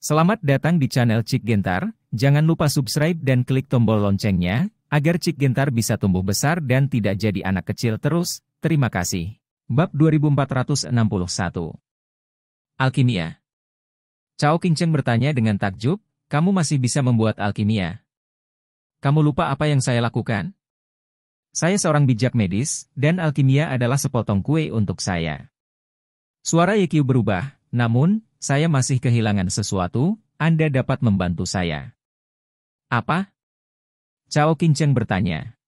Selamat datang di channel Cik Gentar, jangan lupa subscribe dan klik tombol loncengnya, agar Cik Gentar bisa tumbuh besar dan tidak jadi anak kecil terus, terima kasih. Bab 2461 Alkimia Cao Kinceng bertanya dengan takjub, kamu masih bisa membuat alkimia? Kamu lupa apa yang saya lakukan? Saya seorang bijak medis, dan alkimia adalah sepotong kue untuk saya. Suara Yekyu berubah, namun, saya masih kehilangan sesuatu, Anda dapat membantu saya. Apa? Cao Kinceng bertanya.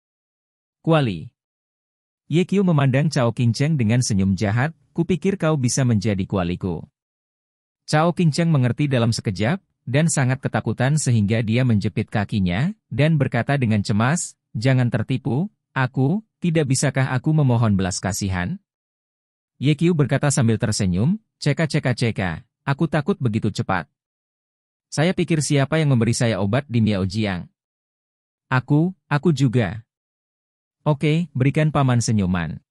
Kuali. Ye Qiu memandang Cao Kinceng dengan senyum jahat, kupikir kau bisa menjadi kualiku. Cao Kinceng mengerti dalam sekejap, dan sangat ketakutan sehingga dia menjepit kakinya, dan berkata dengan cemas, jangan tertipu, aku, tidak bisakah aku memohon belas kasihan? Ye Qiu berkata sambil tersenyum, ceka ceka ceka, Aku takut begitu cepat. Saya pikir siapa yang memberi saya obat di Jiang? Aku, aku juga. Oke, berikan paman senyuman.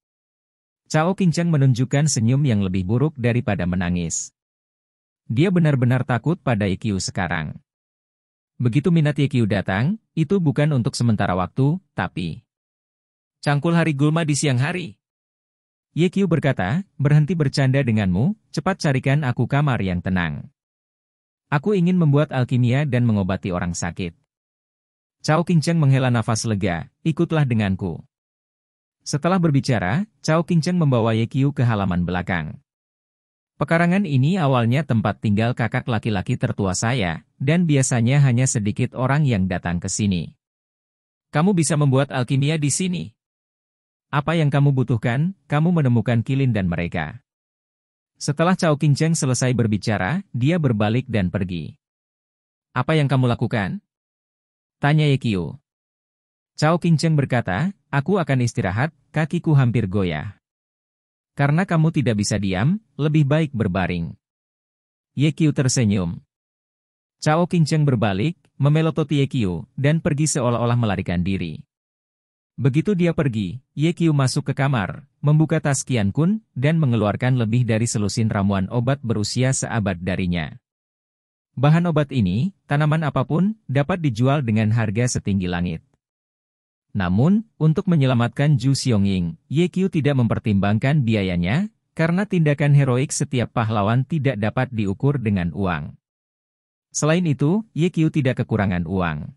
Cao Qingcheng menunjukkan senyum yang lebih buruk daripada menangis. Dia benar-benar takut pada Ikiu sekarang. Begitu minat Ikiu datang, itu bukan untuk sementara waktu, tapi... Cangkul hari gulma di siang hari. Yekyu berkata, berhenti bercanda denganmu, cepat carikan aku kamar yang tenang. Aku ingin membuat alkimia dan mengobati orang sakit. Cao Qingcheng menghela nafas lega, ikutlah denganku. Setelah berbicara, Cao Qingcheng membawa Yekyu ke halaman belakang. Pekarangan ini awalnya tempat tinggal kakak laki-laki tertua saya, dan biasanya hanya sedikit orang yang datang ke sini. Kamu bisa membuat alkimia di sini. Apa yang kamu butuhkan, kamu menemukan Kilin dan mereka. Setelah Cao Kinjeng selesai berbicara, dia berbalik dan pergi. Apa yang kamu lakukan? Tanya Yekio. Cao Kinjeng berkata, aku akan istirahat, kakiku hampir goyah. Karena kamu tidak bisa diam, lebih baik berbaring. Yekio tersenyum. Cao Kinjeng berbalik, memelototi Yekio, dan pergi seolah-olah melarikan diri. Begitu dia pergi, Ye Kyu masuk ke kamar, membuka tas Kian Kun, dan mengeluarkan lebih dari selusin ramuan obat berusia seabad darinya. Bahan obat ini, tanaman apapun, dapat dijual dengan harga setinggi langit. Namun, untuk menyelamatkan Ju Ying, Ye Kyu tidak mempertimbangkan biayanya, karena tindakan heroik setiap pahlawan tidak dapat diukur dengan uang. Selain itu, Ye Kyu tidak kekurangan uang.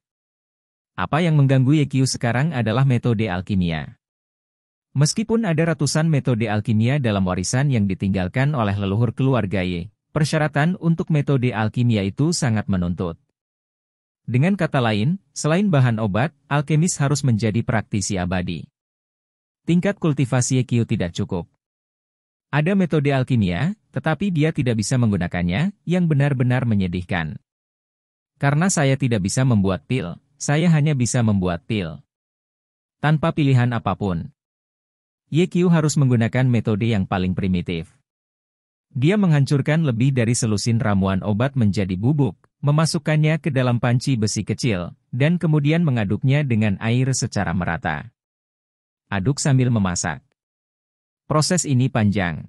Apa yang mengganggu Yekyu sekarang adalah metode alkimia. Meskipun ada ratusan metode alkimia dalam warisan yang ditinggalkan oleh leluhur keluarga Ye, persyaratan untuk metode alkimia itu sangat menuntut. Dengan kata lain, selain bahan obat, alkemis harus menjadi praktisi abadi. Tingkat kultivasi Yekyu tidak cukup. Ada metode alkimia, tetapi dia tidak bisa menggunakannya, yang benar-benar menyedihkan. Karena saya tidak bisa membuat pil, saya hanya bisa membuat pil. Tanpa pilihan apapun. YQ harus menggunakan metode yang paling primitif. Dia menghancurkan lebih dari selusin ramuan obat menjadi bubuk, memasukkannya ke dalam panci besi kecil, dan kemudian mengaduknya dengan air secara merata. Aduk sambil memasak. Proses ini panjang.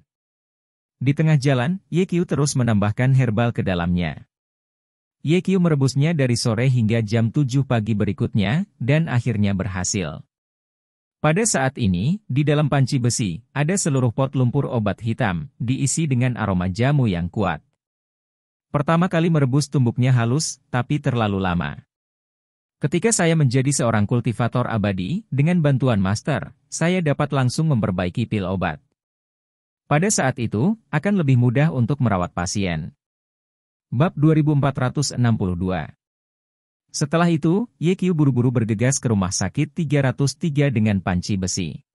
Di tengah jalan, YQ terus menambahkan herbal ke dalamnya. YQ merebusnya dari sore hingga jam 7 pagi berikutnya, dan akhirnya berhasil. Pada saat ini, di dalam panci besi, ada seluruh pot lumpur obat hitam, diisi dengan aroma jamu yang kuat. Pertama kali merebus tumbuknya halus, tapi terlalu lama. Ketika saya menjadi seorang kultivator abadi, dengan bantuan master, saya dapat langsung memperbaiki pil obat. Pada saat itu, akan lebih mudah untuk merawat pasien. Bab 2462 Setelah itu, Yekyu buru-buru bergegas ke rumah sakit 303 dengan panci besi.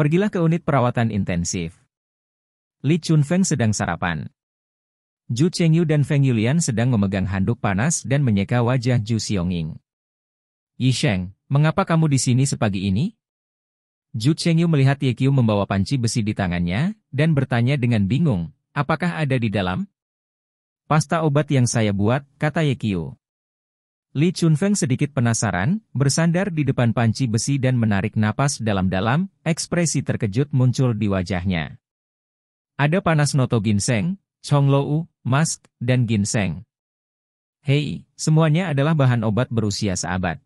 Pergilah ke unit perawatan intensif. Li Chunfeng sedang sarapan. Ju Chengyu dan Feng Yulian sedang memegang handuk panas dan menyeka wajah Ju Yi Sheng, mengapa kamu di sini sepagi ini? Ju Chengyu melihat Ye Yekyu membawa panci besi di tangannya dan bertanya dengan bingung, apakah ada di dalam? Pasta obat yang saya buat, kata Yekio. Li Chunfeng sedikit penasaran, bersandar di depan panci besi dan menarik napas dalam-dalam, ekspresi terkejut muncul di wajahnya. Ada panas noto ginseng, chonglou, mask, dan ginseng. Hei, semuanya adalah bahan obat berusia seabad.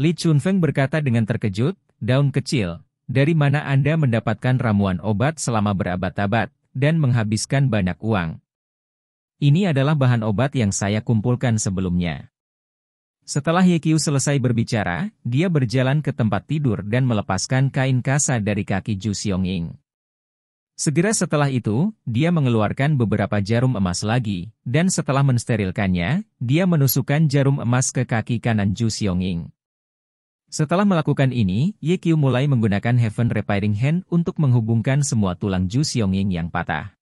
Li Chunfeng berkata dengan terkejut, daun kecil, dari mana Anda mendapatkan ramuan obat selama berabad-abad, dan menghabiskan banyak uang. Ini adalah bahan obat yang saya kumpulkan sebelumnya. Setelah Yekyu selesai berbicara, dia berjalan ke tempat tidur dan melepaskan kain kasa dari kaki Ju Ying. Segera setelah itu, dia mengeluarkan beberapa jarum emas lagi, dan setelah mensterilkannya, dia menusukkan jarum emas ke kaki kanan Ju Ying. Setelah melakukan ini, Yekyu mulai menggunakan Heaven Repairing Hand untuk menghubungkan semua tulang Ju Ying yang patah.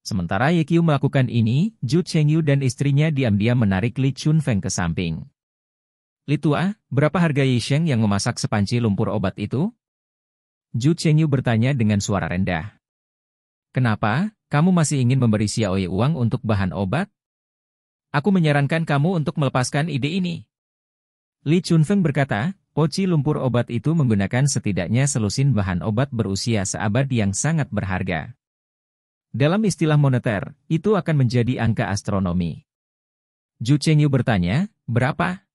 Sementara Ye Qiu melakukan ini, Zhu Chengyu dan istrinya diam-diam menarik Li Chunfeng ke samping. Li tua, berapa harga Ye Sheng yang memasak sepanci lumpur obat itu? Zhu Chengyu bertanya dengan suara rendah. Kenapa, kamu masih ingin memberi Xiao Ye uang untuk bahan obat? Aku menyarankan kamu untuk melepaskan ide ini. Li Chunfeng berkata, poci lumpur obat itu menggunakan setidaknya selusin bahan obat berusia seabad yang sangat berharga. Dalam istilah moneter, itu akan menjadi angka astronomi. Zhu Chengyu bertanya, berapa?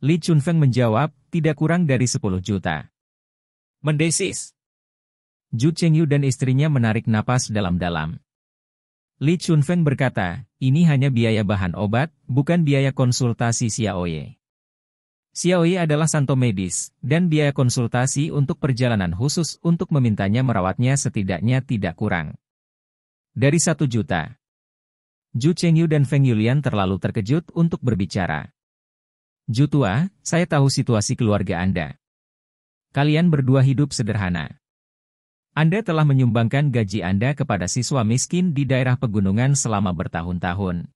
Li Chunfeng menjawab, tidak kurang dari 10 juta. Mendesis. Zhu Chengyu dan istrinya menarik napas dalam-dalam. Li Chunfeng berkata, ini hanya biaya bahan obat, bukan biaya konsultasi Xiaoye. Xiaoye adalah santo medis, dan biaya konsultasi untuk perjalanan khusus untuk memintanya merawatnya setidaknya tidak kurang. Dari satu juta. Ju Chengyu dan Feng Yulian terlalu terkejut untuk berbicara. Ju Tua, saya tahu situasi keluarga Anda. Kalian berdua hidup sederhana. Anda telah menyumbangkan gaji Anda kepada siswa miskin di daerah pegunungan selama bertahun-tahun.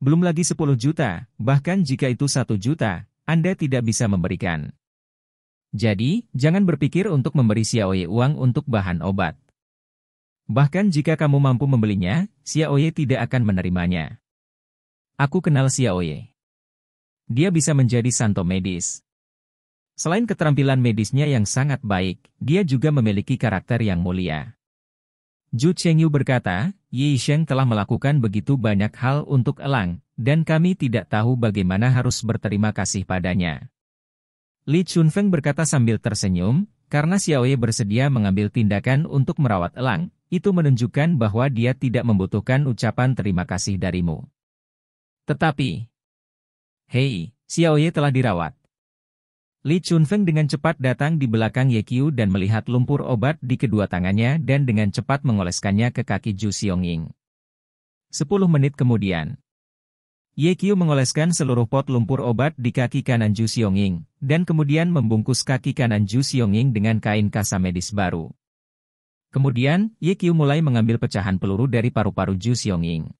Belum lagi 10 juta, bahkan jika itu satu juta, Anda tidak bisa memberikan. Jadi, jangan berpikir untuk memberi Xiaoye uang untuk bahan obat. Bahkan jika kamu mampu membelinya, Xiaoye tidak akan menerimanya. Aku kenal Xiaoye. Dia bisa menjadi santo medis. Selain keterampilan medisnya yang sangat baik, dia juga memiliki karakter yang mulia. Zhu Chengyu berkata, Yi Sheng telah melakukan begitu banyak hal untuk Elang, dan kami tidak tahu bagaimana harus berterima kasih padanya. Li Chunfeng berkata sambil tersenyum, karena Xiao Xiaoye bersedia mengambil tindakan untuk merawat Elang, itu menunjukkan bahwa dia tidak membutuhkan ucapan terima kasih darimu. Tetapi, hei, Xiao Xiaoye telah dirawat. Li Chunfeng dengan cepat datang di belakang Ye Qiu dan melihat lumpur obat di kedua tangannya dan dengan cepat mengoleskannya ke kaki Ju Xiongying. Sepuluh menit kemudian, Ye Qiu mengoleskan seluruh pot lumpur obat di kaki kanan Ju Xiongying, dan kemudian membungkus kaki kanan Ju Xiongying dengan kain kasa medis baru. Kemudian, Ye Qiu mulai mengambil pecahan peluru dari paru-paru Ju Xiongying.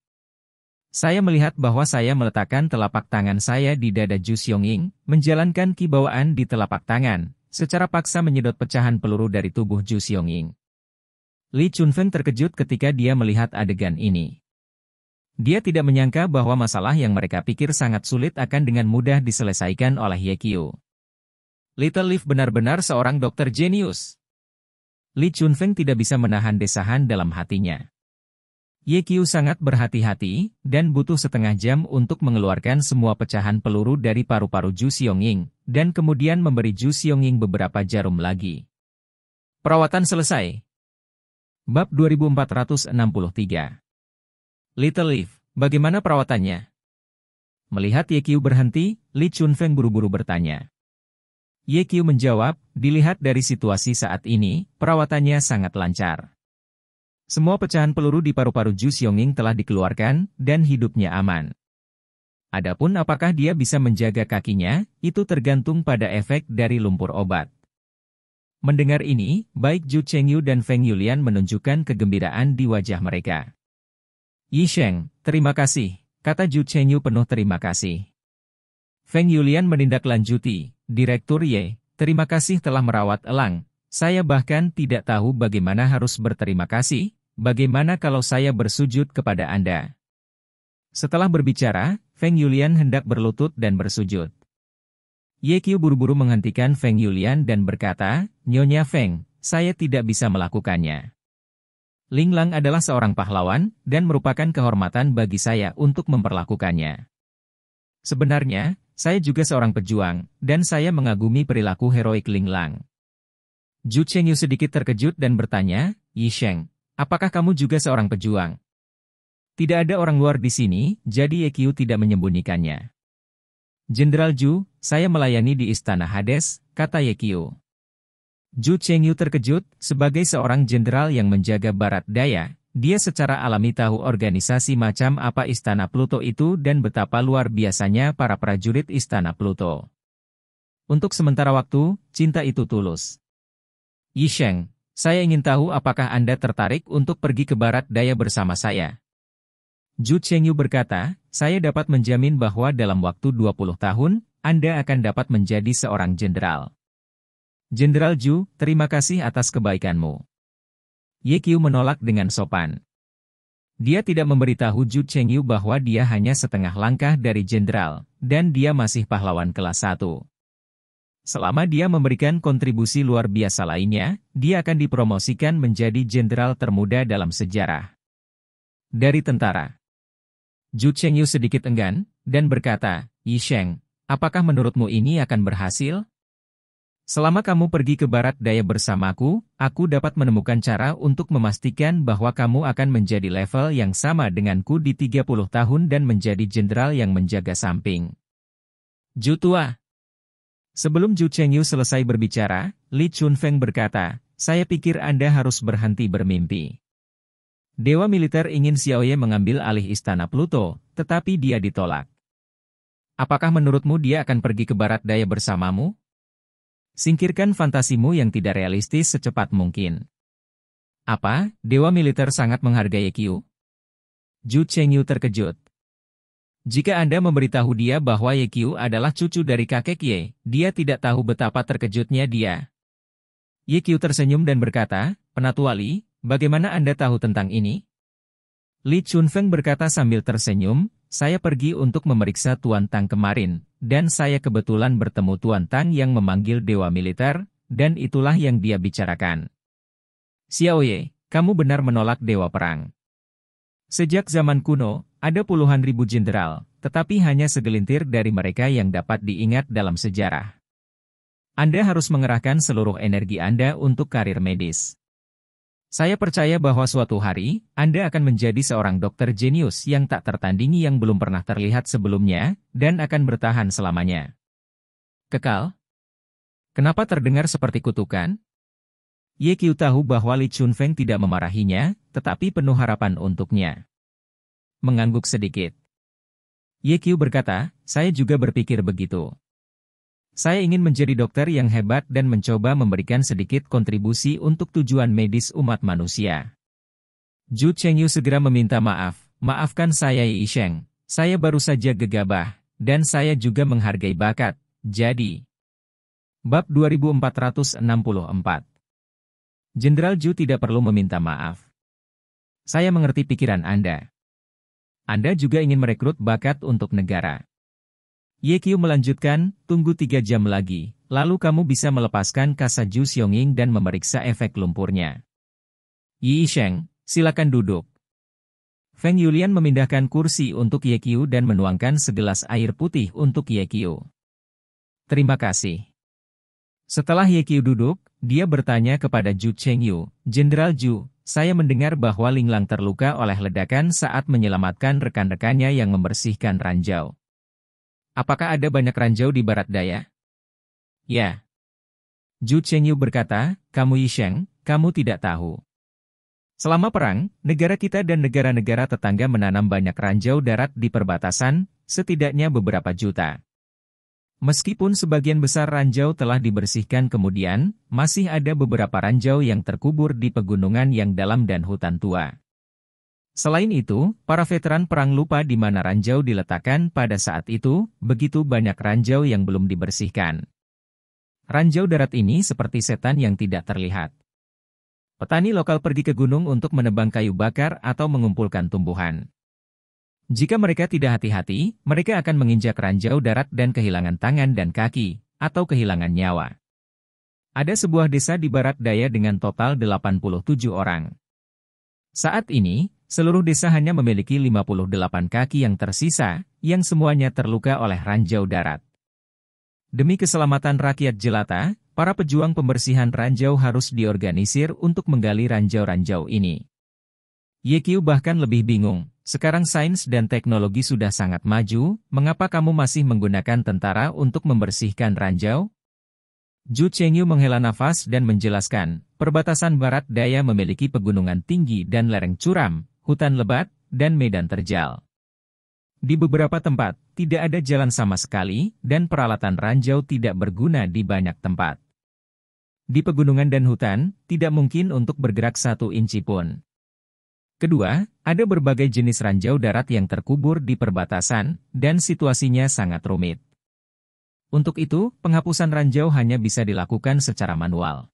Saya melihat bahwa saya meletakkan telapak tangan saya di dada Ju Xiongying, menjalankan kibawaan di telapak tangan, secara paksa menyedot pecahan peluru dari tubuh Ju Xiongying. Li Chunfeng terkejut ketika dia melihat adegan ini. Dia tidak menyangka bahwa masalah yang mereka pikir sangat sulit akan dengan mudah diselesaikan oleh Yekio. Little Leaf benar-benar seorang dokter jenius. Li Chunfeng tidak bisa menahan desahan dalam hatinya. Yekio sangat berhati-hati dan butuh setengah jam untuk mengeluarkan semua pecahan peluru dari paru-paru Ju Xiongying dan kemudian memberi Ju Xiongying beberapa jarum lagi. Perawatan selesai. Bab 2463 Little Leaf, bagaimana perawatannya? Melihat Ye Qiu berhenti, Li Chunfeng buru-buru bertanya. Ye Qiu menjawab, dilihat dari situasi saat ini, perawatannya sangat lancar. Semua pecahan peluru di paru-paru Ju Xionging telah dikeluarkan, dan hidupnya aman. Adapun apakah dia bisa menjaga kakinya, itu tergantung pada efek dari lumpur obat. Mendengar ini, baik Ju Chengyu dan Feng Yulian menunjukkan kegembiraan di wajah mereka. Yi Sheng, terima kasih, kata Ju Chenyu penuh terima kasih. Feng Yulian menindaklanjuti, Direktur Ye, terima kasih telah merawat Elang, saya bahkan tidak tahu bagaimana harus berterima kasih, bagaimana kalau saya bersujud kepada Anda. Setelah berbicara, Feng Yulian hendak berlutut dan bersujud. Ye Qiu buru-buru menghentikan Feng Yulian dan berkata, Nyonya Feng, saya tidak bisa melakukannya. Ling Lang adalah seorang pahlawan, dan merupakan kehormatan bagi saya untuk memperlakukannya. Sebenarnya, saya juga seorang pejuang, dan saya mengagumi perilaku heroik Ling Lang. Ju Cheng sedikit terkejut dan bertanya, Yi Sheng, apakah kamu juga seorang pejuang? Tidak ada orang luar di sini, jadi Ye Qiu tidak menyembunyikannya. Jenderal Ju, saya melayani di Istana Hades, kata Ye Qiu. Zhu Chengyu terkejut, sebagai seorang jenderal yang menjaga barat daya, dia secara alami tahu organisasi macam apa Istana Pluto itu dan betapa luar biasanya para prajurit Istana Pluto. Untuk sementara waktu, cinta itu tulus. Yisheng, saya ingin tahu apakah Anda tertarik untuk pergi ke barat daya bersama saya. Zhu Chengyu berkata, saya dapat menjamin bahwa dalam waktu 20 tahun, Anda akan dapat menjadi seorang jenderal. Jenderal Ju, terima kasih atas kebaikanmu. Ye Qiu menolak dengan sopan. Dia tidak memberitahu Ju Yu bahwa dia hanya setengah langkah dari jenderal, dan dia masih pahlawan kelas 1. Selama dia memberikan kontribusi luar biasa lainnya, dia akan dipromosikan menjadi jenderal termuda dalam sejarah. Dari tentara. Ju Yu sedikit enggan, dan berkata, Yi Sheng, apakah menurutmu ini akan berhasil? Selama kamu pergi ke barat daya bersamaku, aku dapat menemukan cara untuk memastikan bahwa kamu akan menjadi level yang sama denganku di 30 tahun dan menjadi jenderal yang menjaga samping. Jutua Sebelum Ju Chengyu selesai berbicara, Li Chunfeng berkata, saya pikir Anda harus berhenti bermimpi. Dewa militer ingin Xiao Ye mengambil alih istana Pluto, tetapi dia ditolak. Apakah menurutmu dia akan pergi ke barat daya bersamamu? Singkirkan fantasimu yang tidak realistis secepat mungkin. Apa, Dewa Militer sangat menghargai Q? Ju Chengyu terkejut. Jika Anda memberitahu dia bahwa Yekyu adalah cucu dari kakek Ye, dia tidak tahu betapa terkejutnya dia. Yekyu tersenyum dan berkata, Penatua Li, bagaimana Anda tahu tentang ini? Li Chunfeng berkata sambil tersenyum, saya pergi untuk memeriksa Tuan Tang kemarin, dan saya kebetulan bertemu Tuan Tang yang memanggil Dewa Militer, dan itulah yang dia bicarakan. Xiaoye, kamu benar menolak Dewa Perang. Sejak zaman kuno, ada puluhan ribu jenderal, tetapi hanya segelintir dari mereka yang dapat diingat dalam sejarah. Anda harus mengerahkan seluruh energi Anda untuk karir medis. Saya percaya bahwa suatu hari, Anda akan menjadi seorang dokter jenius yang tak tertandingi yang belum pernah terlihat sebelumnya, dan akan bertahan selamanya. Kekal? Kenapa terdengar seperti kutukan? Ye Qiu tahu bahwa Li Chunfeng tidak memarahinya, tetapi penuh harapan untuknya. Mengangguk sedikit. Ye Qiu berkata, saya juga berpikir begitu. Saya ingin menjadi dokter yang hebat dan mencoba memberikan sedikit kontribusi untuk tujuan medis umat manusia. Ju Chengyu segera meminta maaf, maafkan saya Yi Sheng, saya baru saja gegabah, dan saya juga menghargai bakat, jadi. Bab 2464 Jenderal Ju tidak perlu meminta maaf. Saya mengerti pikiran Anda. Anda juga ingin merekrut bakat untuk negara. Ye melanjutkan, tunggu tiga jam lagi, lalu kamu bisa melepaskan kasa Ju Xiongying dan memeriksa efek lumpurnya. Yi Sheng, silakan duduk. Feng Yulian memindahkan kursi untuk Ye dan menuangkan segelas air putih untuk Ye Terima kasih. Setelah Ye duduk, dia bertanya kepada Ju Chengyu, Jenderal Ju, saya mendengar bahwa Linglang terluka oleh ledakan saat menyelamatkan rekan-rekannya yang membersihkan ranjau. Apakah ada banyak ranjau di barat daya? Ya. Zhu Chengyu berkata, kamu Yisheng, kamu tidak tahu. Selama perang, negara kita dan negara-negara tetangga menanam banyak ranjau darat di perbatasan, setidaknya beberapa juta. Meskipun sebagian besar ranjau telah dibersihkan kemudian, masih ada beberapa ranjau yang terkubur di pegunungan yang dalam dan hutan tua. Selain itu, para veteran perang lupa di mana ranjau diletakkan pada saat itu, begitu banyak ranjau yang belum dibersihkan. Ranjau darat ini seperti setan yang tidak terlihat. Petani lokal pergi ke gunung untuk menebang kayu bakar atau mengumpulkan tumbuhan. Jika mereka tidak hati-hati, mereka akan menginjak ranjau darat dan kehilangan tangan dan kaki, atau kehilangan nyawa. Ada sebuah desa di barat daya dengan total 87 orang. Saat ini, Seluruh desa hanya memiliki 58 kaki yang tersisa, yang semuanya terluka oleh ranjau darat. Demi keselamatan rakyat jelata, para pejuang pembersihan ranjau harus diorganisir untuk menggali ranjau-ranjau ini. Yekyu bahkan lebih bingung, sekarang sains dan teknologi sudah sangat maju, mengapa kamu masih menggunakan tentara untuk membersihkan ranjau? Ju Chengyu menghela nafas dan menjelaskan, perbatasan barat daya memiliki pegunungan tinggi dan lereng curam, hutan lebat, dan medan terjal. Di beberapa tempat, tidak ada jalan sama sekali, dan peralatan ranjau tidak berguna di banyak tempat. Di pegunungan dan hutan, tidak mungkin untuk bergerak satu inci pun. Kedua, ada berbagai jenis ranjau darat yang terkubur di perbatasan, dan situasinya sangat rumit. Untuk itu, penghapusan ranjau hanya bisa dilakukan secara manual.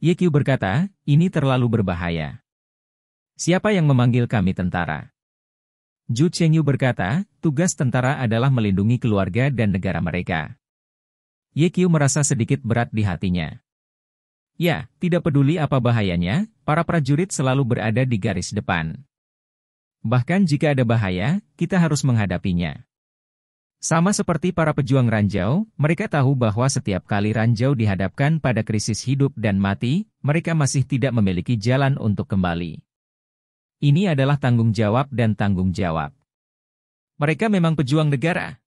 YQ berkata, ini terlalu berbahaya. Siapa yang memanggil kami tentara? Zhu Chengyu berkata, tugas tentara adalah melindungi keluarga dan negara mereka. Ye Qiu merasa sedikit berat di hatinya. Ya, tidak peduli apa bahayanya, para prajurit selalu berada di garis depan. Bahkan jika ada bahaya, kita harus menghadapinya. Sama seperti para pejuang ranjau, mereka tahu bahwa setiap kali ranjau dihadapkan pada krisis hidup dan mati, mereka masih tidak memiliki jalan untuk kembali. Ini adalah tanggung jawab dan tanggung jawab. Mereka memang pejuang negara.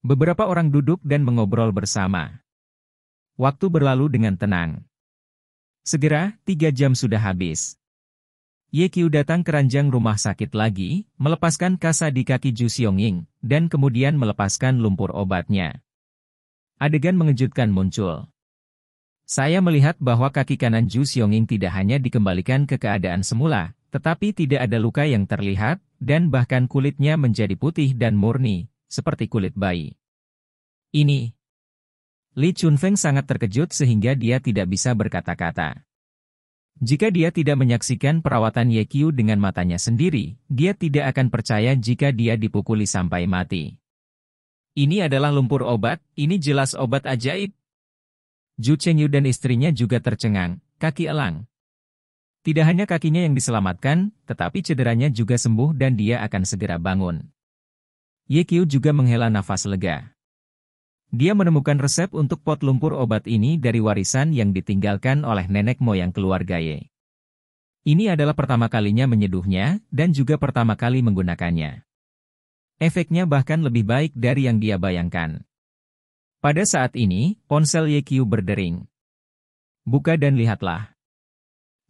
Beberapa orang duduk dan mengobrol bersama. Waktu berlalu dengan tenang. Segera, tiga jam sudah habis. Yekyu datang ke ranjang rumah sakit lagi, melepaskan kasa di kaki Ju Xiongying, dan kemudian melepaskan lumpur obatnya. Adegan mengejutkan muncul. Saya melihat bahwa kaki kanan Ju Xionging tidak hanya dikembalikan ke keadaan semula, tetapi tidak ada luka yang terlihat, dan bahkan kulitnya menjadi putih dan murni, seperti kulit bayi. Ini. Li Chunfeng sangat terkejut sehingga dia tidak bisa berkata-kata. Jika dia tidak menyaksikan perawatan Ye Qiu dengan matanya sendiri, dia tidak akan percaya jika dia dipukuli sampai mati. Ini adalah lumpur obat, ini jelas obat ajaib. Ju Chengyu dan istrinya juga tercengang, kaki elang. Tidak hanya kakinya yang diselamatkan, tetapi cederanya juga sembuh dan dia akan segera bangun. Yekyu juga menghela nafas lega. Dia menemukan resep untuk pot lumpur obat ini dari warisan yang ditinggalkan oleh nenek moyang keluarga Ye. Ini adalah pertama kalinya menyeduhnya dan juga pertama kali menggunakannya. Efeknya bahkan lebih baik dari yang dia bayangkan. Pada saat ini, ponsel Yekyu berdering. Buka dan lihatlah.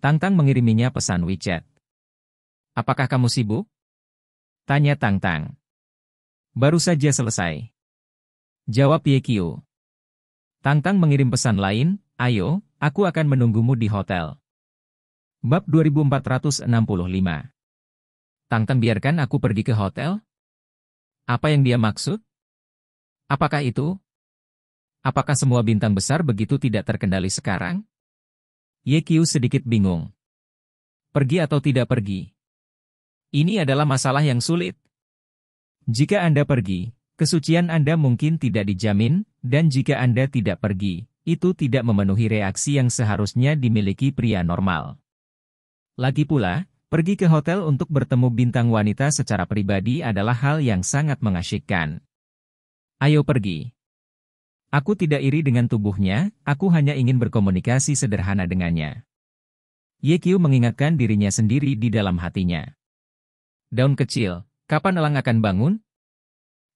Tang Tang mengiriminya pesan WeChat. Apakah kamu sibuk? Tanya Tang Tang. Baru saja selesai. Jawab Ye Tang Tang mengirim pesan lain, ayo, aku akan menunggumu di hotel. Bab 2465 Tang biarkan aku pergi ke hotel? Apa yang dia maksud? Apakah itu? Apakah semua bintang besar begitu tidak terkendali sekarang? Ye Kiu sedikit bingung. Pergi atau tidak pergi? Ini adalah masalah yang sulit. Jika Anda pergi, kesucian Anda mungkin tidak dijamin, dan jika Anda tidak pergi, itu tidak memenuhi reaksi yang seharusnya dimiliki pria normal. Lagi pula, pergi ke hotel untuk bertemu bintang wanita secara pribadi adalah hal yang sangat mengasyikkan. Ayo pergi. Aku tidak iri dengan tubuhnya, aku hanya ingin berkomunikasi sederhana dengannya. Ye Qiu mengingatkan dirinya sendiri di dalam hatinya. Daun kecil, kapan Elang akan bangun?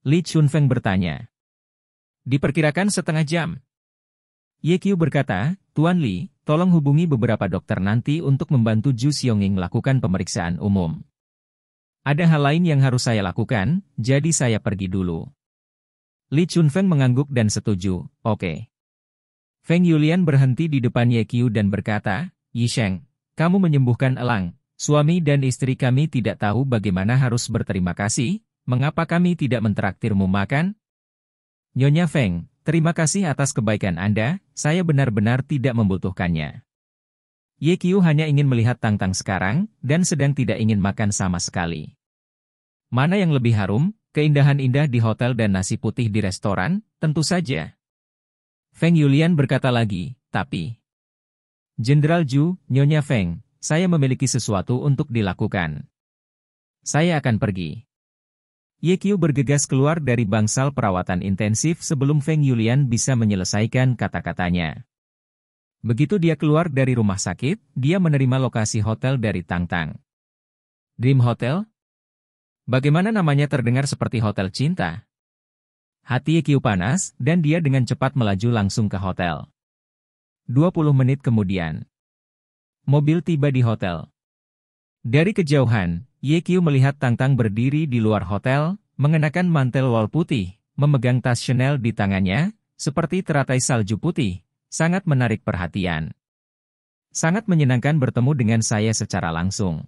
Li Chunfeng bertanya. Diperkirakan setengah jam. Ye Qiu berkata, Tuan Li, tolong hubungi beberapa dokter nanti untuk membantu Ju Xiongying melakukan pemeriksaan umum. Ada hal lain yang harus saya lakukan, jadi saya pergi dulu. Li Chunfeng mengangguk dan setuju, oke. Okay. Feng Yulian berhenti di depan Ye Qiu dan berkata, Yisheng, kamu menyembuhkan Elang, suami dan istri kami tidak tahu bagaimana harus berterima kasih, mengapa kami tidak mentraktirmu makan? Nyonya Feng, terima kasih atas kebaikan Anda, saya benar-benar tidak membutuhkannya. Ye Qiu hanya ingin melihat Tang Tang sekarang, dan sedang tidak ingin makan sama sekali. Mana yang lebih harum, keindahan indah di hotel dan nasi putih di restoran, tentu saja. Feng Yulian berkata lagi, tapi... Jenderal Ju, Nyonya Feng, saya memiliki sesuatu untuk dilakukan. Saya akan pergi. Ye Qiu bergegas keluar dari bangsal perawatan intensif sebelum Feng Yulian bisa menyelesaikan kata-katanya. Begitu dia keluar dari rumah sakit, dia menerima lokasi hotel dari Tang Tang. Dream Hotel, Bagaimana namanya terdengar seperti hotel cinta? Hati Kiu panas, dan dia dengan cepat melaju langsung ke hotel. 20 menit kemudian, mobil tiba di hotel. Dari kejauhan, Yekiu melihat Tang Tang berdiri di luar hotel, mengenakan mantel wol putih, memegang tas Chanel di tangannya, seperti teratai salju putih, sangat menarik perhatian. Sangat menyenangkan bertemu dengan saya secara langsung.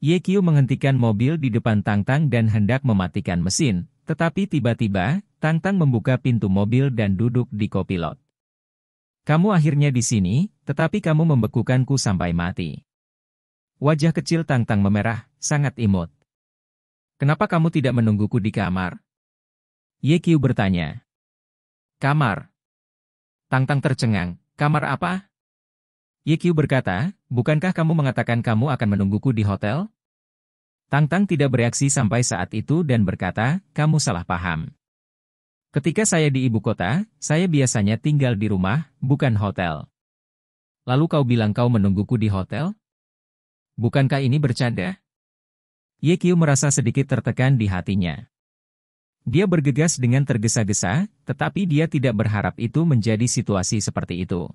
Ye Qiu menghentikan mobil di depan Tang Tang dan hendak mematikan mesin, tetapi tiba-tiba, Tang Tang membuka pintu mobil dan duduk di kopilot. Kamu akhirnya di sini, tetapi kamu membekukanku sampai mati. Wajah kecil Tang Tang memerah, sangat imut. Kenapa kamu tidak menungguku di kamar? Ye Qiu bertanya. Kamar. Tang Tang tercengang, kamar apa? Ye berkata, bukankah kamu mengatakan kamu akan menungguku di hotel? Tang Tang tidak bereaksi sampai saat itu dan berkata, kamu salah paham. Ketika saya di ibu kota, saya biasanya tinggal di rumah, bukan hotel. Lalu kau bilang kau menungguku di hotel? Bukankah ini bercanda? Ye merasa sedikit tertekan di hatinya. Dia bergegas dengan tergesa-gesa, tetapi dia tidak berharap itu menjadi situasi seperti itu.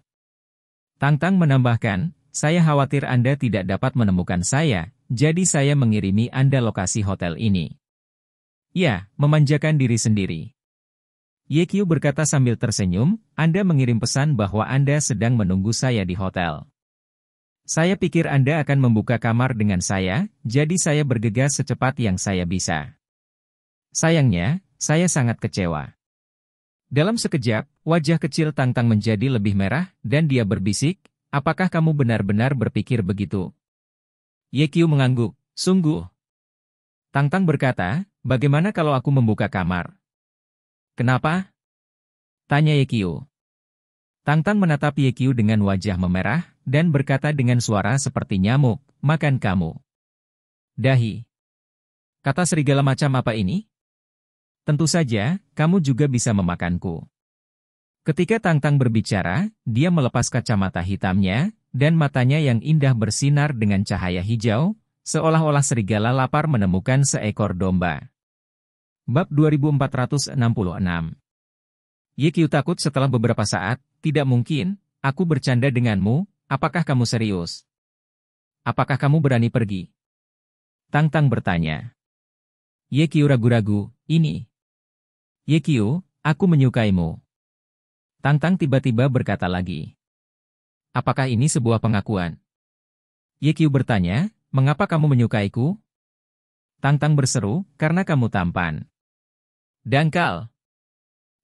Tang Tang menambahkan, saya khawatir Anda tidak dapat menemukan saya, jadi saya mengirimi Anda lokasi hotel ini. Ya, memanjakan diri sendiri. Ye Qiu berkata sambil tersenyum, Anda mengirim pesan bahwa Anda sedang menunggu saya di hotel. Saya pikir Anda akan membuka kamar dengan saya, jadi saya bergegas secepat yang saya bisa. Sayangnya, saya sangat kecewa. Dalam sekejap, wajah kecil Tang Tang menjadi lebih merah, dan dia berbisik, apakah kamu benar-benar berpikir begitu? Yekyu mengangguk, sungguh. Tang Tang berkata, bagaimana kalau aku membuka kamar? Kenapa? Tanya Tang Tang menatap Yekyu dengan wajah memerah, dan berkata dengan suara seperti nyamuk, makan kamu. Dahi. Kata serigala macam apa ini? Tentu saja, kamu juga bisa memakanku. Ketika Tang Tang berbicara, dia melepas kacamata hitamnya, dan matanya yang indah bersinar dengan cahaya hijau, seolah-olah serigala lapar menemukan seekor domba. Bab 2466 Yikyu takut setelah beberapa saat, tidak mungkin, aku bercanda denganmu, apakah kamu serius? Apakah kamu berani pergi? Tang Tang bertanya. Yekio ragu-ragu, ini, Yekio, aku menyukaimu. Tang Tang tiba-tiba berkata lagi. Apakah ini sebuah pengakuan? Yekio bertanya, mengapa kamu menyukaiku? Tang Tang berseru, karena kamu tampan. Dangkal.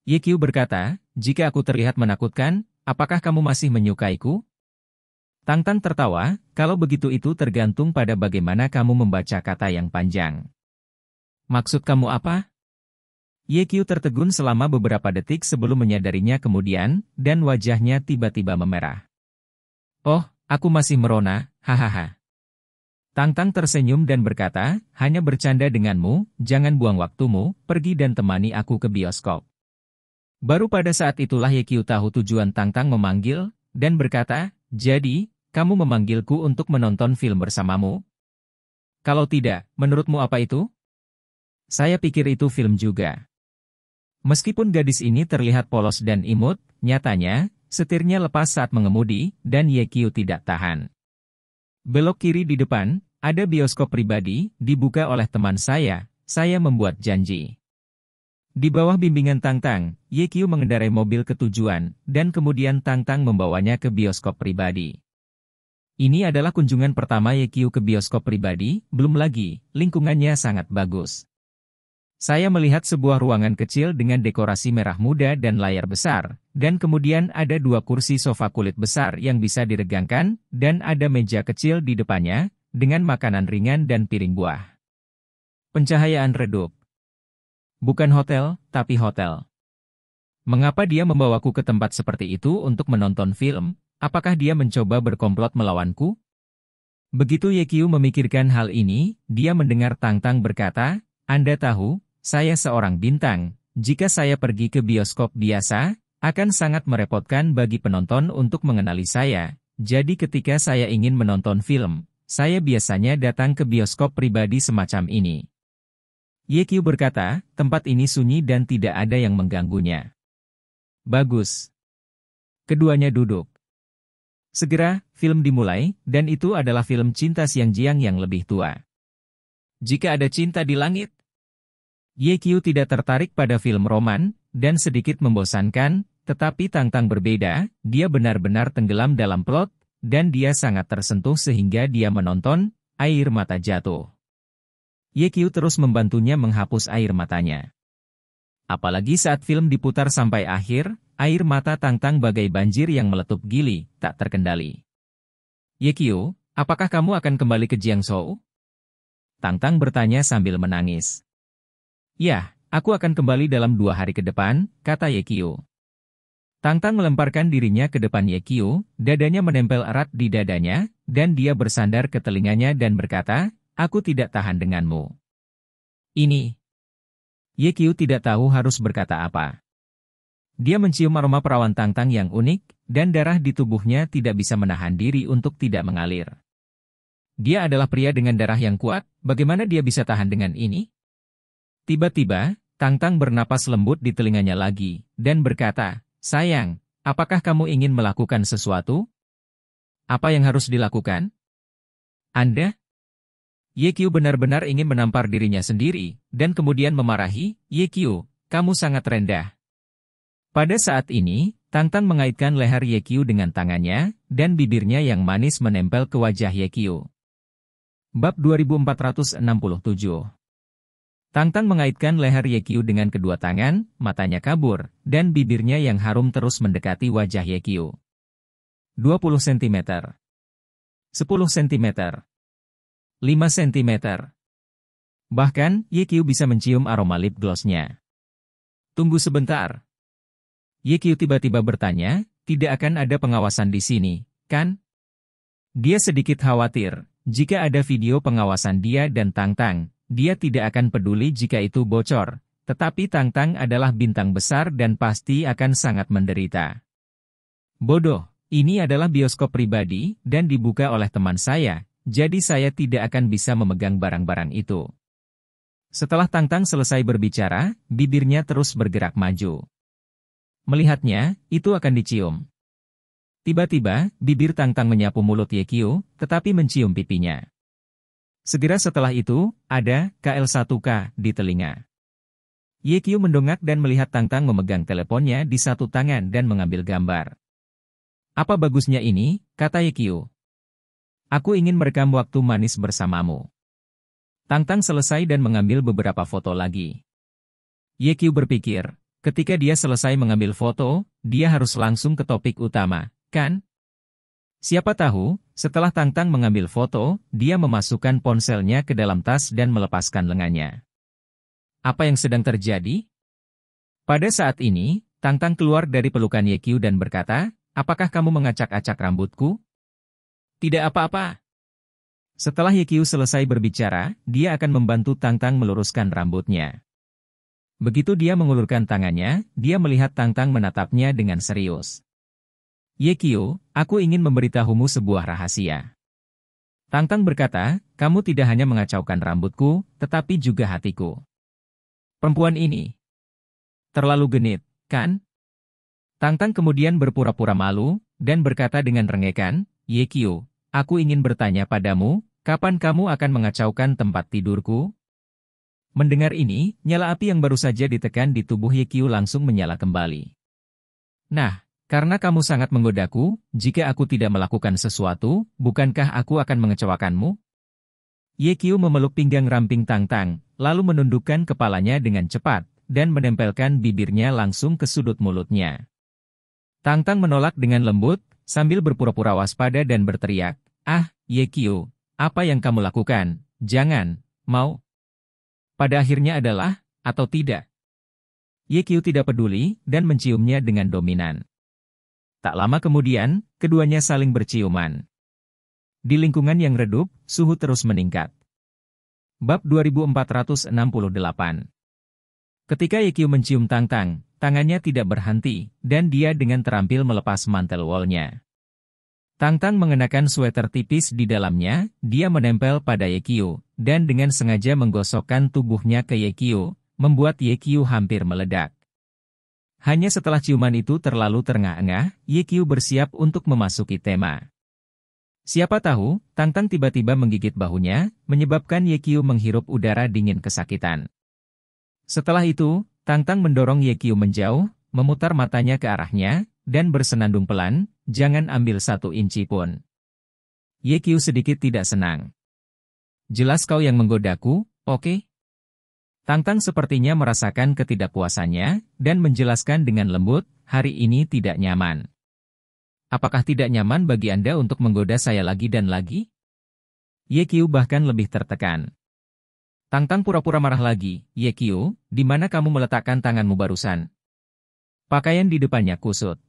Yekio berkata, jika aku terlihat menakutkan, apakah kamu masih menyukaiku? Tang Tang tertawa, kalau begitu itu tergantung pada bagaimana kamu membaca kata yang panjang. Maksud kamu apa? Ye tertegun selama beberapa detik sebelum menyadarinya kemudian, dan wajahnya tiba-tiba memerah. Oh, aku masih merona, hahaha. Tang Tang tersenyum dan berkata, hanya bercanda denganmu, jangan buang waktumu, pergi dan temani aku ke bioskop. Baru pada saat itulah Ye tahu tujuan Tang Tang memanggil, dan berkata, jadi, kamu memanggilku untuk menonton film bersamamu? Kalau tidak, menurutmu apa itu? Saya pikir itu film juga. Meskipun gadis ini terlihat polos dan imut, nyatanya, setirnya lepas saat mengemudi, dan Yekyu tidak tahan. Belok kiri di depan, ada bioskop pribadi, dibuka oleh teman saya, saya membuat janji. Di bawah bimbingan Tang Tangtang, Yekyu mengendarai mobil ke tujuan, dan kemudian Tang Tang membawanya ke bioskop pribadi. Ini adalah kunjungan pertama Yekyu ke bioskop pribadi, belum lagi, lingkungannya sangat bagus. Saya melihat sebuah ruangan kecil dengan dekorasi merah muda dan layar besar, dan kemudian ada dua kursi sofa kulit besar yang bisa diregangkan, dan ada meja kecil di depannya, dengan makanan ringan dan piring buah. Pencahayaan redup. Bukan hotel, tapi hotel. Mengapa dia membawaku ke tempat seperti itu untuk menonton film? Apakah dia mencoba berkomplot melawanku? Begitu Yekyu memikirkan hal ini, dia mendengar Tang Tang berkata, Anda tahu, saya seorang bintang, jika saya pergi ke bioskop biasa, akan sangat merepotkan bagi penonton untuk mengenali saya. Jadi ketika saya ingin menonton film, saya biasanya datang ke bioskop pribadi semacam ini. YQ berkata, tempat ini sunyi dan tidak ada yang mengganggunya. Bagus. Keduanya duduk. Segera, film dimulai, dan itu adalah film cinta Siang Jiang yang lebih tua. Jika ada cinta di langit, Qiu tidak tertarik pada film roman, dan sedikit membosankan, tetapi Tang Tang berbeda, dia benar-benar tenggelam dalam plot, dan dia sangat tersentuh sehingga dia menonton, air mata jatuh. Qiu terus membantunya menghapus air matanya. Apalagi saat film diputar sampai akhir, air mata Tang Tang bagai banjir yang meletup gili, tak terkendali. Qiu, apakah kamu akan kembali ke Tang Tang bertanya sambil menangis. Ya, aku akan kembali dalam dua hari ke depan, kata Yekio. Tang Tang melemparkan dirinya ke depan Yekio, dadanya menempel erat di dadanya, dan dia bersandar ke telinganya dan berkata, aku tidak tahan denganmu. Ini. Yekio tidak tahu harus berkata apa. Dia mencium aroma perawan Tang Tang yang unik, dan darah di tubuhnya tidak bisa menahan diri untuk tidak mengalir. Dia adalah pria dengan darah yang kuat, bagaimana dia bisa tahan dengan ini? Tiba-tiba, Tang Tang bernapas lembut di telinganya lagi, dan berkata, Sayang, apakah kamu ingin melakukan sesuatu? Apa yang harus dilakukan? Anda? Ye YQ benar-benar ingin menampar dirinya sendiri, dan kemudian memarahi, Ye YQ, kamu sangat rendah. Pada saat ini, Tang Tang mengaitkan leher Ye YQ dengan tangannya, dan bibirnya yang manis menempel ke wajah Ye YQ. Bab 2467 Tang Tang mengaitkan leher Ye Kiu dengan kedua tangan, matanya kabur, dan bibirnya yang harum terus mendekati wajah Ye Kiu. 20 cm 10 cm 5 cm Bahkan, Ye Kiu bisa mencium aroma lip glossnya. Tunggu sebentar. Ye Kiu tiba-tiba bertanya, tidak akan ada pengawasan di sini, kan? Dia sedikit khawatir, jika ada video pengawasan dia dan Tang Tang dia tidak akan peduli jika itu bocor, tetapi Tang Tang adalah bintang besar dan pasti akan sangat menderita. Bodoh, ini adalah bioskop pribadi dan dibuka oleh teman saya, jadi saya tidak akan bisa memegang barang-barang itu. Setelah Tang Tang selesai berbicara, bibirnya terus bergerak maju. Melihatnya, itu akan dicium. Tiba-tiba, bibir Tang Tang menyapu mulut Ye Qiu, tetapi mencium pipinya. Segera setelah itu, ada KL1K di telinga. YQ mendongak dan melihat Tang Tang memegang teleponnya di satu tangan dan mengambil gambar. Apa bagusnya ini, kata YQ. Aku ingin merekam waktu manis bersamamu. Tang Tang selesai dan mengambil beberapa foto lagi. YQ berpikir, ketika dia selesai mengambil foto, dia harus langsung ke topik utama, kan? Siapa tahu, setelah Tang Tang mengambil foto, dia memasukkan ponselnya ke dalam tas dan melepaskan lengannya. Apa yang sedang terjadi? Pada saat ini, Tang Tang keluar dari pelukan Ye Kyu dan berkata, Apakah kamu mengacak-acak rambutku? Tidak apa-apa. Setelah Ye Kyu selesai berbicara, dia akan membantu Tang Tang meluruskan rambutnya. Begitu dia mengulurkan tangannya, dia melihat Tang Tang menatapnya dengan serius. Yekio, aku ingin memberitahumu sebuah rahasia. Tang Tang berkata, kamu tidak hanya mengacaukan rambutku, tetapi juga hatiku. Perempuan ini. Terlalu genit, kan? Tang Tang kemudian berpura-pura malu, dan berkata dengan rengekan, Yekio, aku ingin bertanya padamu, kapan kamu akan mengacaukan tempat tidurku? Mendengar ini, nyala api yang baru saja ditekan di tubuh Yekio langsung menyala kembali. Nah, karena kamu sangat menggodaku, jika aku tidak melakukan sesuatu, bukankah aku akan mengecewakanmu? Ye Qiu memeluk pinggang ramping Tang Tang, lalu menundukkan kepalanya dengan cepat, dan menempelkan bibirnya langsung ke sudut mulutnya. Tang Tang menolak dengan lembut, sambil berpura-pura waspada dan berteriak, Ah, Ye Qiu, apa yang kamu lakukan? Jangan, mau. Pada akhirnya adalah, atau tidak. Ye Qiu tidak peduli, dan menciumnya dengan dominan. Tak lama kemudian, keduanya saling berciuman. Di lingkungan yang redup, suhu terus meningkat. Bab 2468 Ketika Yekyu mencium Tang Tang, tangannya tidak berhenti, dan dia dengan terampil melepas mantel wolnya. Tang mengenakan sweater tipis di dalamnya, dia menempel pada Yekyu, dan dengan sengaja menggosokkan tubuhnya ke Yekyu, membuat Yekyu hampir meledak. Hanya setelah ciuman itu terlalu terengah-engah, YQ bersiap untuk memasuki tema. Siapa tahu, Tang Tang tiba-tiba menggigit bahunya, menyebabkan YQ menghirup udara dingin kesakitan. Setelah itu, Tang Tang mendorong YQ menjauh, memutar matanya ke arahnya, dan bersenandung pelan, jangan ambil satu inci pun. YQ sedikit tidak senang. Jelas kau yang menggodaku, oke? Okay? Tang Tang sepertinya merasakan ketidakpuasannya dan menjelaskan dengan lembut, hari ini tidak nyaman. Apakah tidak nyaman bagi Anda untuk menggoda saya lagi dan lagi? Qiu bahkan lebih tertekan. Tang Tang pura-pura marah lagi, Qiu, di mana kamu meletakkan tanganmu barusan? Pakaian di depannya kusut.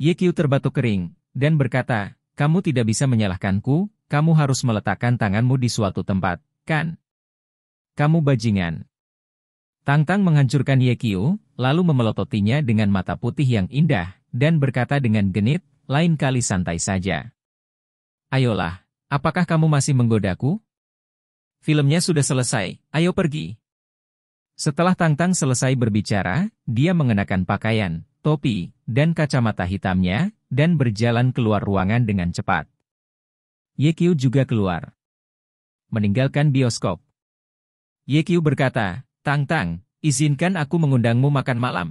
Qiu terbatuk kering, dan berkata, kamu tidak bisa menyalahkanku, kamu harus meletakkan tanganmu di suatu tempat, kan? Kamu bajingan. Tang Tang menghancurkan Yekio, lalu memelototinya dengan mata putih yang indah, dan berkata dengan genit, lain kali santai saja. Ayolah, apakah kamu masih menggodaku? Filmnya sudah selesai, ayo pergi. Setelah Tang Tang selesai berbicara, dia mengenakan pakaian, topi, dan kacamata hitamnya, dan berjalan keluar ruangan dengan cepat. Yekio juga keluar. Meninggalkan bioskop. Qiu berkata, Tang Tang, izinkan aku mengundangmu makan malam.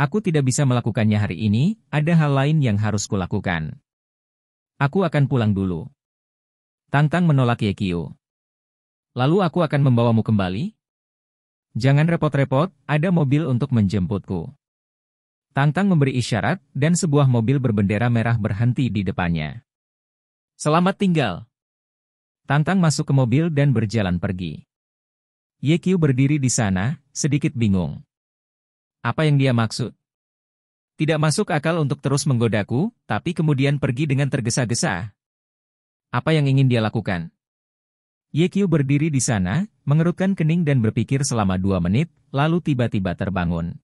Aku tidak bisa melakukannya hari ini, ada hal lain yang harus kulakukan. Aku akan pulang dulu. Tang Tang menolak Qiu. Lalu aku akan membawamu kembali? Jangan repot-repot, ada mobil untuk menjemputku. Tang Tang memberi isyarat, dan sebuah mobil berbendera merah berhenti di depannya. Selamat tinggal. Tang Tang masuk ke mobil dan berjalan pergi. Ye Qiu berdiri di sana, sedikit bingung. Apa yang dia maksud? Tidak masuk akal untuk terus menggodaku, tapi kemudian pergi dengan tergesa-gesa. Apa yang ingin dia lakukan? Ye Qiu berdiri di sana, mengerutkan kening dan berpikir selama dua menit, lalu tiba-tiba terbangun.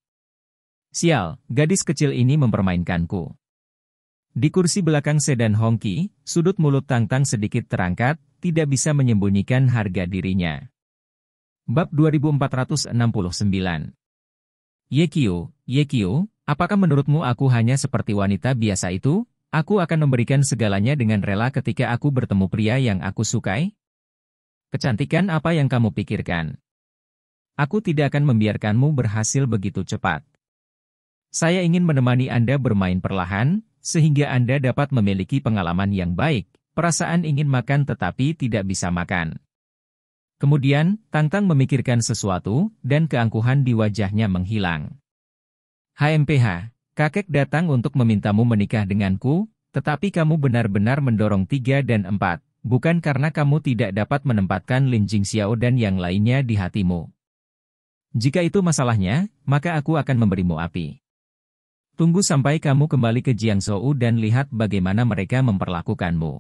Sial, gadis kecil ini mempermainkanku. Di kursi belakang sedan Hongki, sudut mulut Tang Tang sedikit terangkat, tidak bisa menyembunyikan harga dirinya. Bab 2469 Yekio, Yekio, apakah menurutmu aku hanya seperti wanita biasa itu? Aku akan memberikan segalanya dengan rela ketika aku bertemu pria yang aku sukai? Kecantikan apa yang kamu pikirkan? Aku tidak akan membiarkanmu berhasil begitu cepat. Saya ingin menemani Anda bermain perlahan, sehingga Anda dapat memiliki pengalaman yang baik. Perasaan ingin makan tetapi tidak bisa makan. Kemudian, Tangtang memikirkan sesuatu, dan keangkuhan di wajahnya menghilang. HMPH, kakek datang untuk memintamu menikah denganku, tetapi kamu benar-benar mendorong tiga dan empat, bukan karena kamu tidak dapat menempatkan Lin Jing Xiao dan yang lainnya di hatimu. Jika itu masalahnya, maka aku akan memberimu api. Tunggu sampai kamu kembali ke Jiangzhou dan lihat bagaimana mereka memperlakukanmu.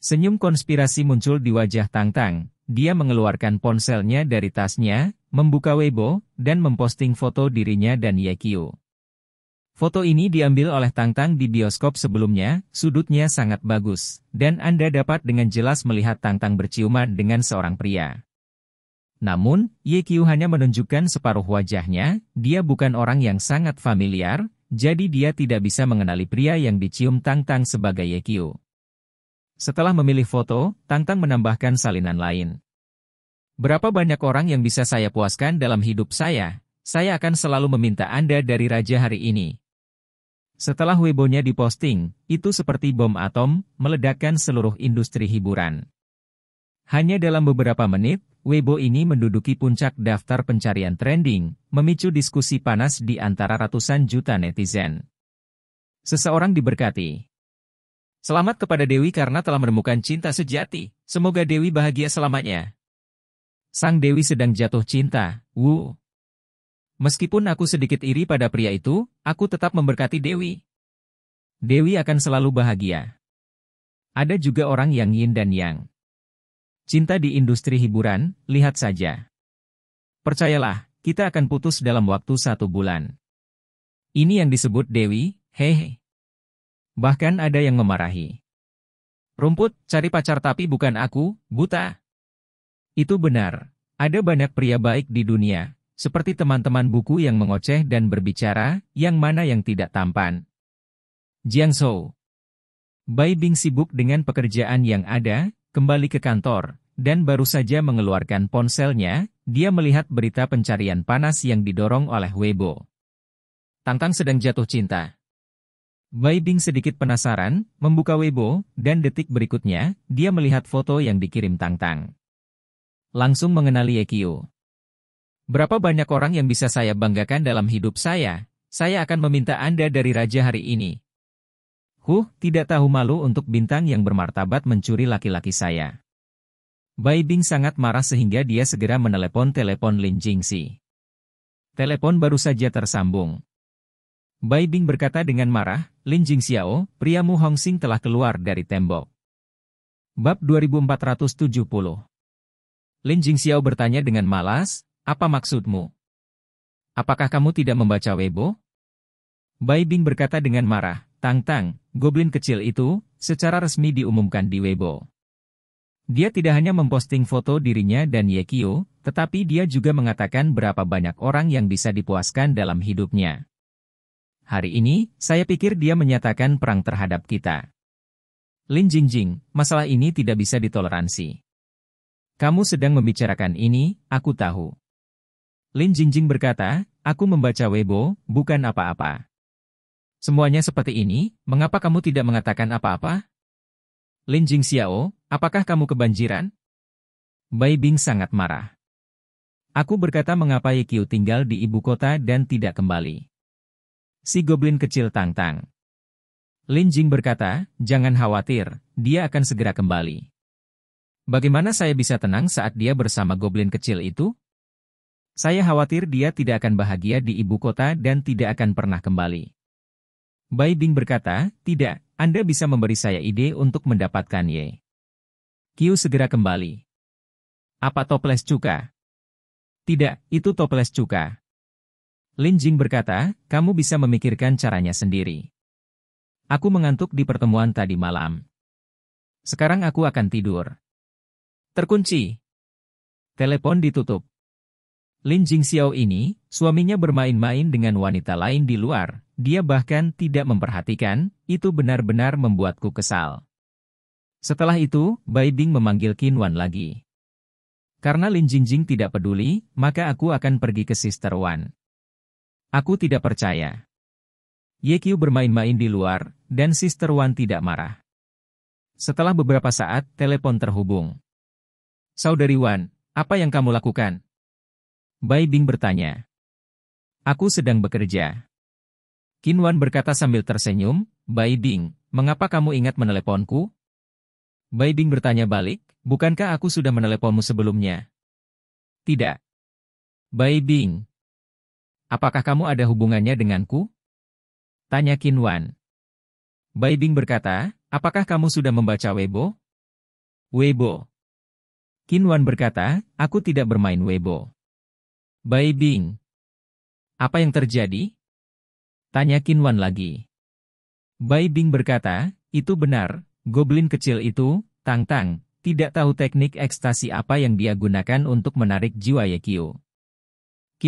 Senyum konspirasi muncul di wajah Tang Tang. Dia mengeluarkan ponselnya dari tasnya, membuka Weibo, dan memposting foto dirinya dan Yekio. Foto ini diambil oleh Tang -tang di bioskop sebelumnya, sudutnya sangat bagus, dan Anda dapat dengan jelas melihat Tang -tang berciuman dengan seorang pria. Namun, Yekio hanya menunjukkan separuh wajahnya, dia bukan orang yang sangat familiar, jadi dia tidak bisa mengenali pria yang dicium Tang -tang sebagai Yekio. Setelah memilih foto, Tang menambahkan salinan lain. Berapa banyak orang yang bisa saya puaskan dalam hidup saya? Saya akan selalu meminta Anda dari Raja hari ini. Setelah Webo-nya diposting, itu seperti bom atom, meledakkan seluruh industri hiburan. Hanya dalam beberapa menit, Weibo ini menduduki puncak daftar pencarian trending, memicu diskusi panas di antara ratusan juta netizen. Seseorang diberkati. Selamat kepada Dewi karena telah menemukan cinta sejati. Semoga Dewi bahagia selamanya. Sang Dewi sedang jatuh cinta. Wu. Meskipun aku sedikit iri pada pria itu, aku tetap memberkati Dewi. Dewi akan selalu bahagia. Ada juga orang yang yin dan yang. Cinta di industri hiburan, lihat saja. Percayalah, kita akan putus dalam waktu satu bulan. Ini yang disebut Dewi, hehe. Bahkan ada yang memarahi. Rumput, cari pacar tapi bukan aku, buta. Itu benar. Ada banyak pria baik di dunia, seperti teman-teman buku yang mengoceh dan berbicara, yang mana yang tidak tampan. Jiang Shou Bai Bing sibuk dengan pekerjaan yang ada, kembali ke kantor, dan baru saja mengeluarkan ponselnya, dia melihat berita pencarian panas yang didorong oleh Weibo. Tantang sedang jatuh cinta. Wei Bing sedikit penasaran, membuka Weibo, dan detik berikutnya, dia melihat foto yang dikirim Tang Tang. Langsung mengenali Ye Qiu. Berapa banyak orang yang bisa saya banggakan dalam hidup saya? Saya akan meminta Anda dari raja hari ini. Huh, tidak tahu malu untuk bintang yang bermartabat mencuri laki-laki saya. Bai Bing sangat marah sehingga dia segera menelepon telepon Lin Jingxi. Telepon baru saja tersambung. Bai Bing berkata dengan marah, Lin Jingxiao, priamu Hongxing telah keluar dari tembok. Bab 2470 Lin Jingxiao bertanya dengan malas, apa maksudmu? Apakah kamu tidak membaca Weibo? Bai Bing berkata dengan marah, Tang Tang, goblin kecil itu, secara resmi diumumkan di Weibo. Dia tidak hanya memposting foto dirinya dan Ye Kyo, tetapi dia juga mengatakan berapa banyak orang yang bisa dipuaskan dalam hidupnya. Hari ini, saya pikir dia menyatakan perang terhadap kita. Lin Jingjing, masalah ini tidak bisa ditoleransi. Kamu sedang membicarakan ini, aku tahu. Lin Jingjing berkata, aku membaca Weibo, bukan apa-apa. Semuanya seperti ini, mengapa kamu tidak mengatakan apa-apa? Lin Jing Xiao, apakah kamu kebanjiran? Bai Bing sangat marah. Aku berkata mengapa Yekiu tinggal di ibu kota dan tidak kembali si goblin kecil tang-tang. Lin Jing berkata, jangan khawatir, dia akan segera kembali. Bagaimana saya bisa tenang saat dia bersama goblin kecil itu? Saya khawatir dia tidak akan bahagia di ibu kota dan tidak akan pernah kembali. Bai Bing berkata, tidak, Anda bisa memberi saya ide untuk mendapatkan Ye. Qiu segera kembali. Apa toples cuka? Tidak, itu toples cuka. Lin Jing berkata, kamu bisa memikirkan caranya sendiri. Aku mengantuk di pertemuan tadi malam. Sekarang aku akan tidur. Terkunci. Telepon ditutup. Lin Jing Xiao ini, suaminya bermain-main dengan wanita lain di luar. Dia bahkan tidak memperhatikan, itu benar-benar membuatku kesal. Setelah itu, Bai Bing memanggil Qin Wan lagi. Karena Lin Jing tidak peduli, maka aku akan pergi ke Sister Wan. Aku tidak percaya. YQ bermain-main di luar, dan Sister Wan tidak marah. Setelah beberapa saat, telepon terhubung. Saudari Wan, apa yang kamu lakukan? Bai Bing bertanya. Aku sedang bekerja. Kin Wan berkata sambil tersenyum, Bai Bing, mengapa kamu ingat meneleponku? Bai Bing bertanya balik, bukankah aku sudah meneleponmu sebelumnya? Tidak. Bai Bing, Apakah kamu ada hubungannya denganku? Tanya Wan. Bai Bing berkata, apakah kamu sudah membaca Weibo? Weibo. Wan berkata, aku tidak bermain Weibo. Bai Bing. Apa yang terjadi? Tanya Wan lagi. Bai Bing berkata, itu benar, goblin kecil itu, Tang Tang, tidak tahu teknik ekstasi apa yang dia gunakan untuk menarik jiwa Yekio.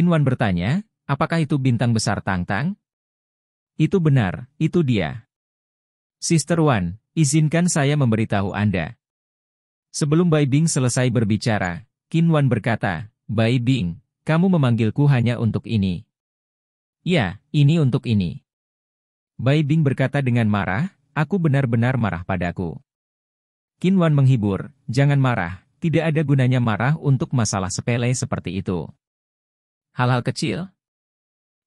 Wan bertanya, Apakah itu bintang besar Tang Tang? Itu benar, itu dia. Sister Wan, izinkan saya memberitahu Anda. Sebelum Bai Bing selesai berbicara, Qin Wan berkata, Bai Bing, kamu memanggilku hanya untuk ini. Ya, ini untuk ini. Bai Bing berkata dengan marah, aku benar-benar marah padaku. Qin Wan menghibur, jangan marah, tidak ada gunanya marah untuk masalah sepele seperti itu. Hal-hal kecil,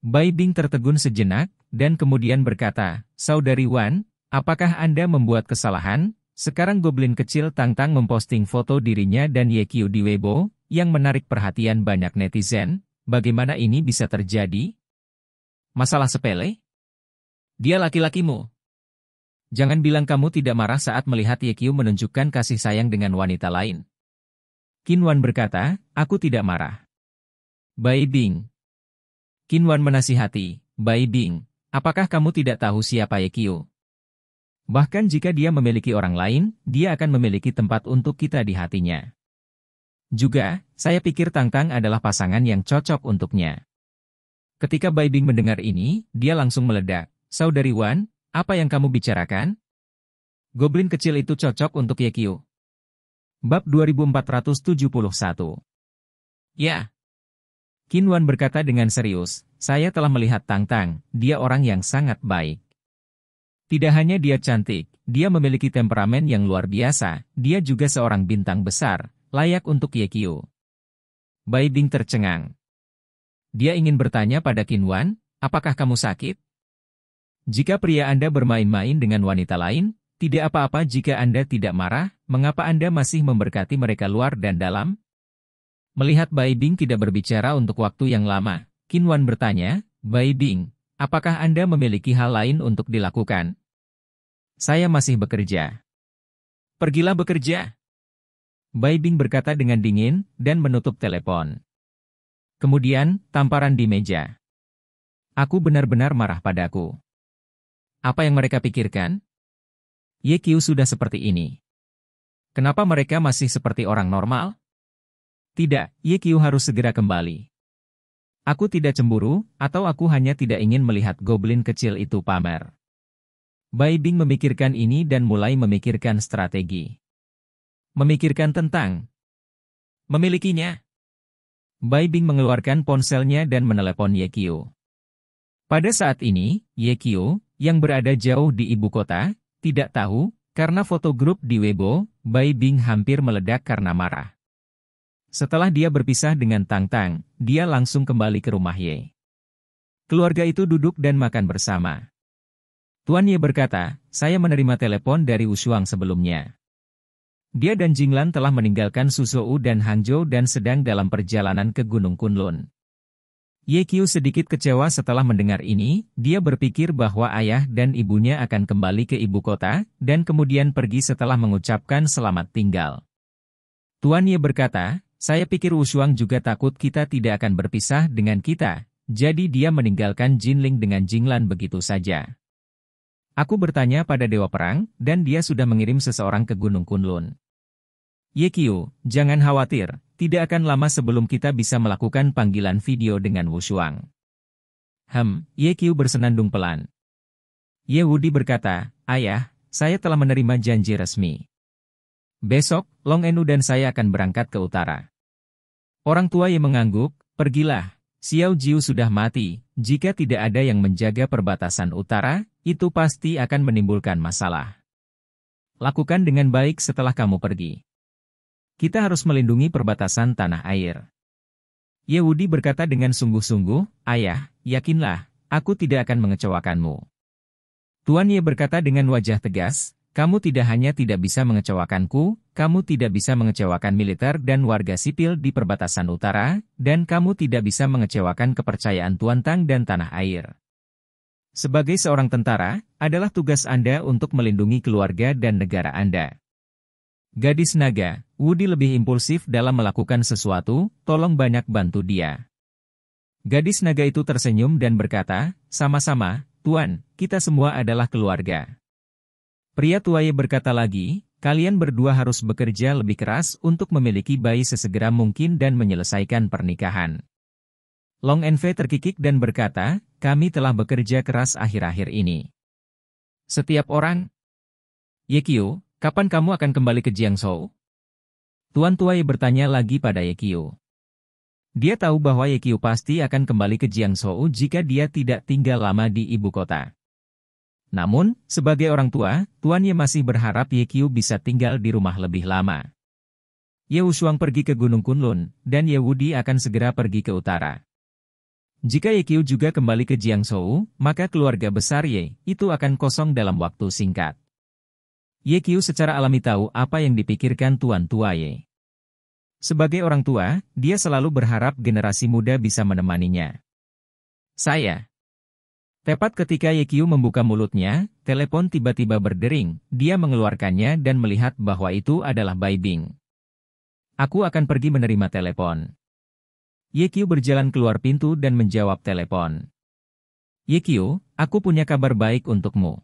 Bai Bing tertegun sejenak, dan kemudian berkata, Saudari Wan, apakah Anda membuat kesalahan? Sekarang Goblin kecil Tang Tang memposting foto dirinya dan Ye Qiu di Weibo, yang menarik perhatian banyak netizen. Bagaimana ini bisa terjadi? Masalah sepele? Dia laki-lakimu. Jangan bilang kamu tidak marah saat melihat Ye Qiu menunjukkan kasih sayang dengan wanita lain. Kin Wan berkata, aku tidak marah. Bai Bing, Wan menasihati, Bai Bing, apakah kamu tidak tahu siapa Ye Yekio? Bahkan jika dia memiliki orang lain, dia akan memiliki tempat untuk kita di hatinya. Juga, saya pikir Tang Tang adalah pasangan yang cocok untuknya. Ketika Bai Bing mendengar ini, dia langsung meledak. Saudari Wan, apa yang kamu bicarakan? Goblin kecil itu cocok untuk Ye Yekio. Bab 2471 Ya, Kin Wan berkata dengan serius, saya telah melihat Tang Tang, dia orang yang sangat baik. Tidak hanya dia cantik, dia memiliki temperamen yang luar biasa, dia juga seorang bintang besar, layak untuk Yekio. Bai Ding tercengang. Dia ingin bertanya pada Kin Wan, apakah kamu sakit? Jika pria Anda bermain-main dengan wanita lain, tidak apa-apa jika Anda tidak marah, mengapa Anda masih memberkati mereka luar dan dalam? Melihat Bai Bing tidak berbicara untuk waktu yang lama, Qin Wan bertanya, Bai Bing, apakah Anda memiliki hal lain untuk dilakukan? Saya masih bekerja. Pergilah bekerja. Bai Bing berkata dengan dingin dan menutup telepon. Kemudian, tamparan di meja. Aku benar-benar marah padaku. Apa yang mereka pikirkan? Ye Qiu sudah seperti ini. Kenapa mereka masih seperti orang normal? Tidak, Ye harus segera kembali. Aku tidak cemburu, atau aku hanya tidak ingin melihat goblin kecil itu pamer. Bai Bing memikirkan ini dan mulai memikirkan strategi. Memikirkan tentang memilikinya. Bai Bing mengeluarkan ponselnya dan menelepon Ye Pada saat ini, Ye yang berada jauh di ibu kota, tidak tahu, karena foto grup di Weibo, Bai Bing hampir meledak karena marah. Setelah dia berpisah dengan Tang Tang, dia langsung kembali ke rumah Ye. Keluarga itu duduk dan makan bersama. Tuan Ye berkata, saya menerima telepon dari Ushuang sebelumnya. Dia dan Jinglan telah meninggalkan Suzhou dan Hangzhou dan sedang dalam perjalanan ke Gunung Kunlun. Ye Qiu sedikit kecewa setelah mendengar ini, dia berpikir bahwa ayah dan ibunya akan kembali ke ibu kota, dan kemudian pergi setelah mengucapkan selamat tinggal. Tuan Ye berkata, saya pikir Wushuang juga takut kita tidak akan berpisah dengan kita, jadi dia meninggalkan Jinling dengan Jinglan begitu saja. Aku bertanya pada Dewa Perang, dan dia sudah mengirim seseorang ke Gunung Kunlun. Ye Qiu, jangan khawatir, tidak akan lama sebelum kita bisa melakukan panggilan video dengan Wushuang. Hem, Ye Qiu bersenandung pelan. Ye Wudi berkata, Ayah, saya telah menerima janji resmi. Besok, Long Enu dan saya akan berangkat ke utara. Orang tua Ye mengangguk, pergilah, Xiao Jiu sudah mati, jika tidak ada yang menjaga perbatasan utara, itu pasti akan menimbulkan masalah. Lakukan dengan baik setelah kamu pergi. Kita harus melindungi perbatasan tanah air. Yehudi berkata dengan sungguh-sungguh, Ayah, yakinlah, aku tidak akan mengecewakanmu. Tuan Ye berkata dengan wajah tegas, kamu tidak hanya tidak bisa mengecewakanku, kamu tidak bisa mengecewakan militer dan warga sipil di perbatasan utara, dan kamu tidak bisa mengecewakan kepercayaan Tuan Tang dan tanah air. Sebagai seorang tentara, adalah tugas Anda untuk melindungi keluarga dan negara Anda. Gadis naga, Woody lebih impulsif dalam melakukan sesuatu, tolong banyak bantu dia. Gadis naga itu tersenyum dan berkata, sama-sama, Tuan, kita semua adalah keluarga. Pria tuaye berkata lagi, kalian berdua harus bekerja lebih keras untuk memiliki bayi sesegera mungkin dan menyelesaikan pernikahan. Long Enve terkikik dan berkata, kami telah bekerja keras akhir-akhir ini. Setiap orang, Yekio, kapan kamu akan kembali ke Jiangzhou? Tuan Tuai bertanya lagi pada Yekio. Dia tahu bahwa Yekio pasti akan kembali ke Jiangzhou jika dia tidak tinggal lama di ibu kota. Namun, sebagai orang tua, Tuan Ye masih berharap Ye Qiu bisa tinggal di rumah lebih lama. Ye Wushuang pergi ke Gunung Kunlun, dan Ye Wudi akan segera pergi ke utara. Jika Ye Qiu juga kembali ke Jiangsu, maka keluarga besar Ye itu akan kosong dalam waktu singkat. Ye Qiu secara alami tahu apa yang dipikirkan tuan tua Ye. Sebagai orang tua, dia selalu berharap generasi muda bisa menemaninya. Saya, Tepat ketika Yekyu membuka mulutnya, telepon tiba-tiba berdering, dia mengeluarkannya dan melihat bahwa itu adalah Bai Bing. Aku akan pergi menerima telepon. Yekyu berjalan keluar pintu dan menjawab telepon. Yekyu, aku punya kabar baik untukmu.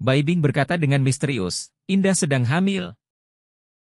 Bai Bing berkata dengan misterius, Indah sedang hamil.